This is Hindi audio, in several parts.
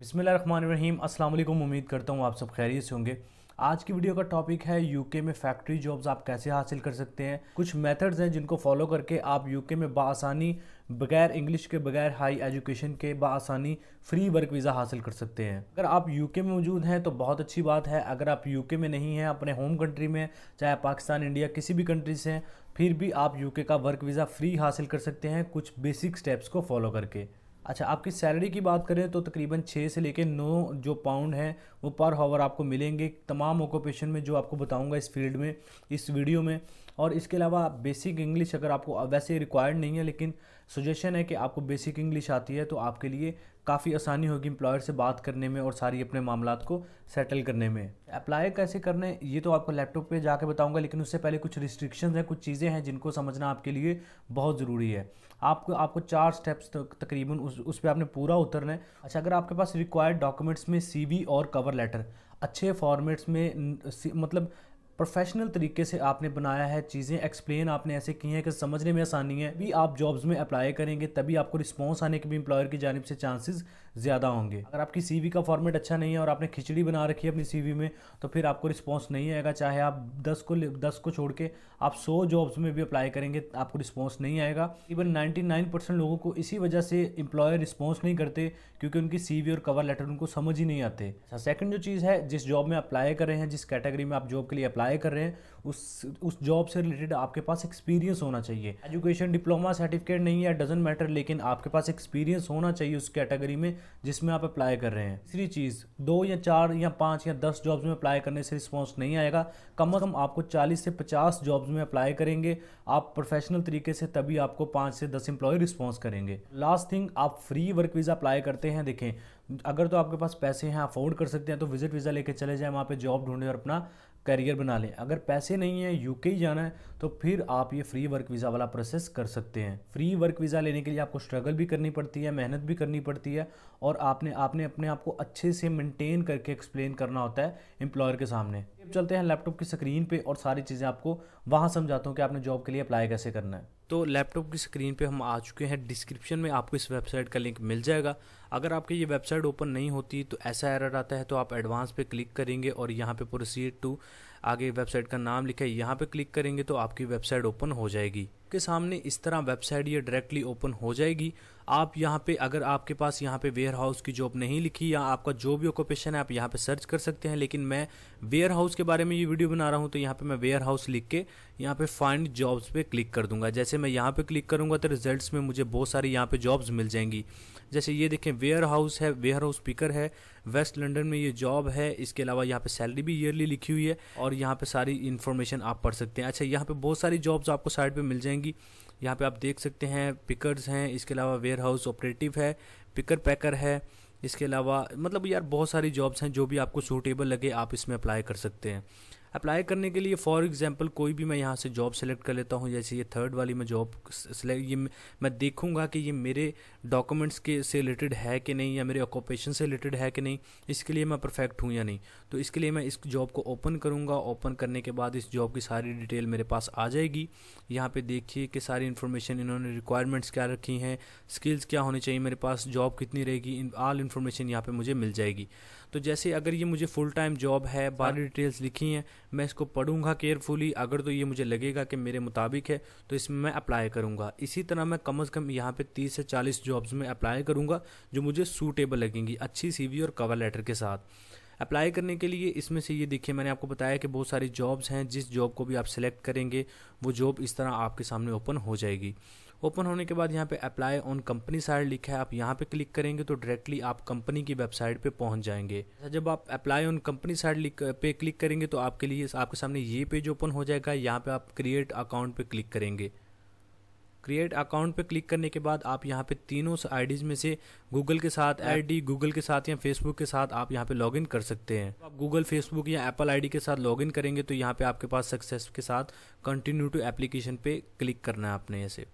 बिसमीम अल्लाम उम्मीद करता हूँ आप सब खैरियत से होंगे आज की वीडियो का टॉपिक है यूके में फैक्ट्री जॉब्स आप कैसे हासिल कर सकते हैं कुछ मेथड्स हैं जिनको फॉलो करके आप यूके में बासानी बगैर इंग्लिश के बगैर हाई एजुकेशन के बासानी फ्री वर्क वीज़ा हासिल कर सकते हैं अगर आप यूके में मौजूद हैं तो बहुत अच्छी बात है अगर आप यूके में नहीं हैं अपने होम कंट्री में चाहे पाकिस्तान इंडिया किसी भी कंट्री से हैं फिर भी आप यूके का वर्क वीज़ा फ्री हासिल कर सकते हैं कुछ बेसिक स्टेप्स को फॉलो करके अच्छा आपकी सैलरी की बात करें तो तकरीबन छः से लेकर नौ जो पाउंड हैं वो पर हावर आपको मिलेंगे तमाम ऑक्यूपेशन में जो आपको बताऊंगा इस फील्ड में इस वीडियो में और इसके अलावा बेसिक इंग्लिश अगर आपको वैसे रिक्वायर्ड नहीं है लेकिन सजेशन है कि आपको बेसिक इंग्लिश आती है तो आपके लिए काफ़ी आसानी होगी एम्प्लॉयर से बात करने में और सारी अपने मामला को सेटल करने में अप्लाई कैसे करने ये तो आपको लैपटॉप पे जाके बताऊंगा लेकिन उससे पहले कुछ रिस्ट्रिक्शन हैं कुछ चीज़ें हैं जिनको समझना आपके लिए बहुत ज़रूरी है आपको आपको चार स्टेप्स तकरीबन उस उस पर आपने पूरा उतरना है अच्छा अगर आपके पास रिक्वायर्ड डॉक्यूमेंट्स में सी और कवर लेटर अच्छे फॉर्मेट्स में मतलब प्रोफेशनल तरीके से आपने बनाया है चीज़ें एक्सप्लेन आपने ऐसे की हैं कि समझने में आसानी है भी आप जॉब्स में अप्लाई करेंगे तभी आपको रिस्पॉन्स आने के भी इम्प्लॉयर की जानब से चांसेस ज़्यादा होंगे अगर आपकी सीवी का फॉर्मेट अच्छा नहीं है और आपने खिचड़ी बना रखी है अपनी सीवी में तो फिर आपको रिस्पॉन्स नहीं आएगा चाहे आप दस को दस को छोड़ के आप सौ जॉब्स में भी अप्लाई करेंगे आपको रिस्पॉन्स नहीं आएगा इवन नाइन्टी नाइन परसेंट लोगों को इसी वजह से एम्प्लॉयर रिस्पॉन्स नहीं करते क्योंकि उनकी सी और कवर लेटर उनको समझ ही नहीं आते सेकंड अच्छा, जो चीज़ है जिस जॉब में अप्लाई कर रहे हैं जिस कैटेगरी में आप जॉब के लिए अप्लाई अप्लाई कर रहे हैं उस उस जॉब से रिलेटेड आपके पास एक्सपीरियंस होना चाहिए एजुकेशन डिप्लोमा सर्टिफिकेट नहीं है डजेंट मैटर लेकिन आपके पास एक्सपीरियंस होना चाहिए उस कैटेगरी में जिसमें आप अप्लाई कर रहे हैं तीसरी चीज़ दो या चार या पाँच या दस जॉब्स में अप्लाई करने से रिस्पॉन्स नहीं आएगा कम अज़ कम आपको चालीस से पचास जॉब्स में अप्लाई करेंगे आप प्रोफेशनल तरीके से तभी आपको पाँच से दस एम्प्लॉय रिस्पॉन्स करेंगे लास्ट थिंग आप फ्री वर्क वीज़ा अप्लाई करते हैं देखें अगर तो आपके पास पैसे हैं अफोर्ड कर सकते हैं तो विजिट वीज़ा लेके चले जाएं वहाँ पे जॉब ढूंढें और अपना करियर बना लें अगर पैसे नहीं हैं यूके ही जाना है तो फिर आप ये फ्री वर्क वीज़ा वाला प्रोसेस कर सकते हैं फ्री वर्क वीज़ा लेने के लिए आपको स्ट्रगल भी करनी पड़ती है मेहनत भी करनी पड़ती है और आपने आपने अपने आप को अच्छे से मेंटेन करके एक्सप्लेन करना होता है एम्प्लॉयर के सामने चलते हैं लैपटॉप की स्क्रीन पे और सारी चीज़ें आपको वहाँ समझाता हूँ कि आपने जॉब के लिए अप्लाई कैसे करना है तो लैपटॉप की स्क्रीन पे हम आ चुके हैं डिस्क्रिप्शन में आपको इस वेबसाइट का लिंक मिल जाएगा अगर आपके ये वेबसाइट ओपन नहीं होती तो ऐसा एरर आता है तो आप एडवांस पे क्लिक करेंगे और यहाँ पे प्रोसीड टू आगे वेबसाइट का नाम लिखा है यहाँ पे क्लिक करेंगे तो आपकी वेबसाइट ओपन हो जाएगी के सामने इस तरह वेबसाइट ये डायरेक्टली ओपन हो जाएगी आप यहाँ पे अगर आपके पास यहाँ पे वेयर हाउस की जॉब नहीं लिखी या आपका जो भी ऑक्यूपेशन है आप यहाँ पे सर्च कर सकते हैं लेकिन मैं वेयर हाउस के बारे में ये वीडियो बना रहा हूँ तो यहाँ पे मैं वेयर हाउस लिख के यहाँ पे फाइंड जॉब्स पे क्लिक कर दूंगा जैसे मैं यहाँ पे क्लिक करूंगा तो रिजल्ट में मुझे बहुत सारी यहाँ पे जॉब्स मिल जाएंगी जैसे ये देखें वेयर हाउस है वेयर हाउस स्पीकर है वेस्ट लंडन में ये जॉब है इसके अलावा यहाँ पे सैलरी भी ईयरली लिखी हुई है और यहाँ पे सारी इन्फॉर्मेशन आप पढ़ सकते हैं अच्छा यहाँ पे बहुत सारी जॉब्स आपको साइट पे मिल जाएंगी यहाँ पे आप देख सकते हैं पिकर्स हैं इसके अलावा वेयर हाउस ऑपरेटिव है पिकर पैकर है इसके अलावा मतलब यार बहुत सारी जॉब्स हैं जो भी आपको सूटेबल लगे आप इसमें अप्लाई कर सकते हैं अप्लाई करने के लिए फॉर एग्जांपल कोई भी मैं यहाँ से जॉब सेलेक्ट कर लेता हूँ जैसे ये थर्ड वाली मैं जॉब ये मैं देखूँगा कि ये मेरे डॉक्यूमेंट्स के से रिलेटेड है कि नहीं या मेरे ऑक्यूपेशन से रिलेटेड है कि नहीं इसके लिए मैं परफेक्ट हूँ या नहीं तो इसके लिए मैं इस जॉब को ओपन करूँगा ओपन करने के बाद इस जॉब की सारी डिटेल मेरे पास आ जाएगी यहाँ पर देखिए कि सारी इन्फॉर्मेशन इन्होंने रिक्वायरमेंट्स क्या रखी हैं स्किल्स क्या होने चाहिए मेरे पास जॉब कितनी रहेगी आल इन्फॉर्मेशन यहाँ पर मुझे मिल जाएगी तो जैसे अगर ये मुझे फुल टाइम जॉब है बारह हाँ। डिटेल्स लिखी हैं मैं इसको पढ़ूंगा केयरफुली अगर तो ये मुझे लगेगा कि मेरे मुताबिक है तो इसमें मैं अप्लाई करूंगा इसी तरह मैं कम अज़ कम यहाँ पर तीस से चालीस जॉब्स में अप्लाई करूंगा जो मुझे सूटेबल लगेंगी अच्छी सी और कवर लेटर के साथ अप्लाई करने के लिए इसमें से ये देखिए मैंने आपको बताया कि बहुत सारी जॉब्स हैं जिस जॉब को भी आप सेलेक्ट करेंगे वो जॉब इस तरह आपके सामने ओपन हो जाएगी ओपन होने के बाद यहाँ पे अप्लाई ऑन कंपनी साइड लिखा है आप यहाँ पे क्लिक करेंगे तो डायरेक्टली आप कंपनी की वेबसाइट पे पहुँच जाएंगे अच्छा, जब आप अप्लाई ऑन कंपनी साइड पे क्लिक करेंगे तो आपके लिए आपके सामने ये पेज ओपन हो जाएगा यहाँ पे आप क्रिएट अकाउंट पे क्लिक करेंगे क्रिएट अकाउंट पे क्लिक करने के बाद आप यहाँ पे तीनों आईडीज में से गूगल के साथ आईडी गूगल के साथ या फेसबुक के साथ आप यहाँ पे लॉगिन कर सकते हैं आप गूगल फेसबुक या एप्पल आईडी के साथ लॉगिन करेंगे तो यहाँ पे आपके पास सक्सेस के साथ कंटिन्यू टू एप्लीकेशन पे क्लिक करना है आपने ऐसे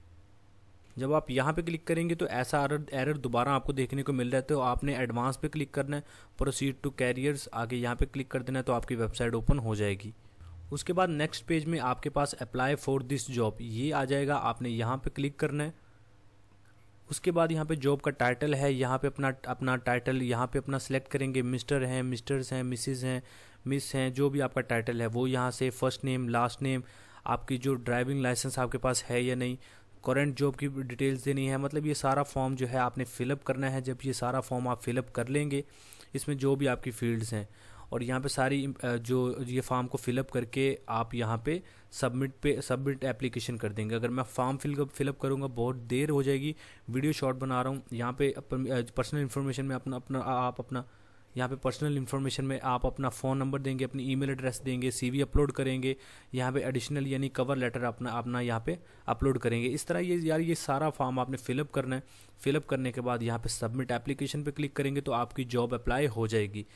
जब आप यहाँ पे क्लिक करेंगे तो ऐसा एरर एरर दोबारा आपको देखने को मिल रहा है तो आपने एडवांस पे क्लिक करना है प्रोसीड टू कैरियर्स आगे यहाँ पे क्लिक कर देना है तो आपकी वेबसाइट ओपन हो जाएगी उसके बाद नेक्स्ट पेज में आपके पास अप्लाई फॉर दिस जॉब ये आ जाएगा आपने यहाँ पर क्लिक करना है उसके बाद यहाँ पे जॉब का टाइटल है यहाँ पे अपना अपना टाइटल यहाँ पे अपना सेलेक्ट करेंगे मिस्टर हैं मिस्टर्स हैं मिसिज़ हैं मिस हैं जो भी आपका टाइटल है वो यहाँ से फर्स्ट नेम लास्ट नेम आपकी जो ड्राइविंग लाइसेंस आपके पास है या नहीं करंट जॉब की डिटेल्स देनी है मतलब ये सारा फॉर्म जो है आपने फिलअप करना है जब ये सारा फॉर्म आप फिलअप कर लेंगे इसमें जो भी आपकी फील्ड्स हैं और यहाँ पे सारी जो ये फॉर्म को फिलअप करके आप यहाँ पे सबमिट पे सबमिट एप्लीकेशन कर देंगे अगर मैं फॉर्म फिल फिलअप करूँगा बहुत देर हो जाएगी वीडियो शॉर्ट बना रहा हूँ यहाँ पे पर्सनल इन्फॉर्मेशन में अपना अपना आप अपना यहाँ पे पर्सनल इन्फॉर्मेशन में आप अपना फ़ोन नंबर देंगे अपनी ईमेल एड्रेस देंगे सीवी अपलोड करेंगे यहाँ पे एडिशनल यानी कवर लेटर अपना अपना यहाँ पे अपलोड करेंगे इस तरह ये यार ये सारा फॉर्म आपने फिलअप करना है फिलअप करने के बाद यहाँ पे सबमिट एप्लीकेशन पे क्लिक करेंगे तो आपकी जॉब अप्लाई हो जाएगी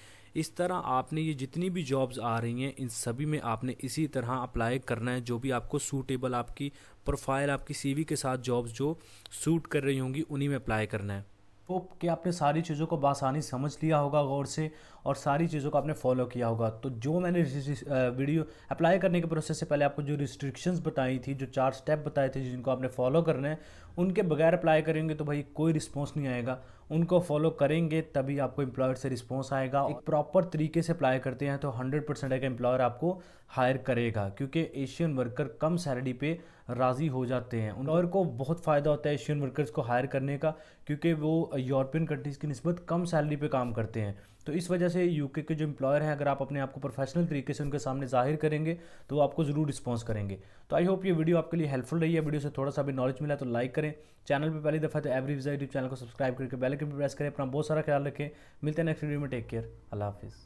इस तरह आपने ये जितनी भी जॉब्स आ रही हैं इन सभी में आपने इसी तरह अप्लाई करना है जो भी आपको सूटेबल आपकी प्रोफाइल आपकी सीवी के साथ जॉब्स जो सूट कर रही होंगी उन्हीं में अप्लाई करना है होप तो कि आपने सारी चीज़ों को बासानी समझ लिया होगा गौर से और सारी चीज़ों को आपने फॉलो किया होगा तो जो मैंने वीडियो अप्लाई करने के प्रोसेस से पहले आपको जो रिस्ट्रिक्शंस बताई थी जो चार स्टेप बताए थे जिनको आपने फॉलो करना है उनके बगैर अप्लाई करेंगे तो भाई कोई रिस्पॉन्स नहीं आएगा उनको फॉलो करेंगे तभी आपको एम्प्लॉयर से रिस्पॉन्स आएगा प्रॉपर तरीके से अप्लाई करते हैं तो हंड्रेड परसेंट एम्प्लॉयर आपको हायर करेगा क्योंकि एशियन वर्कर कम सैलरी पे राज़ी हो जाते हैं उन और को बहुत फ़ायदा होता है एशियन वर्कर्स को हायर करने का क्योंकि वो यूरोपियन कंट्रीज़ की नस्बत कम सैलरी पे काम करते हैं तो इस वजह से यूके के जो एम्प्लॉयर हैं अगर आप अपने आप को प्रोफेशनल तरीके से उनके सामने जाहिर करेंगे तो वो आपको ज़रूर रिस्पॉन्स करेंगे तो आई होप ये वीडियो आपके लिए हेल्पफुल रही है वीडियो से थोड़ा सा भी नॉलेज मिला तो लाइक करें चैनल पर पहली दफ़ा तो एवरी यूट्यूब चैनल को सब्सक्राइब करके बेल पर प्रेस करें अपना बहुत सारा ख्याल रखें मिलते हैं नेक्स्ट वीडियो में टेक केयर अल्लाह हाफिज़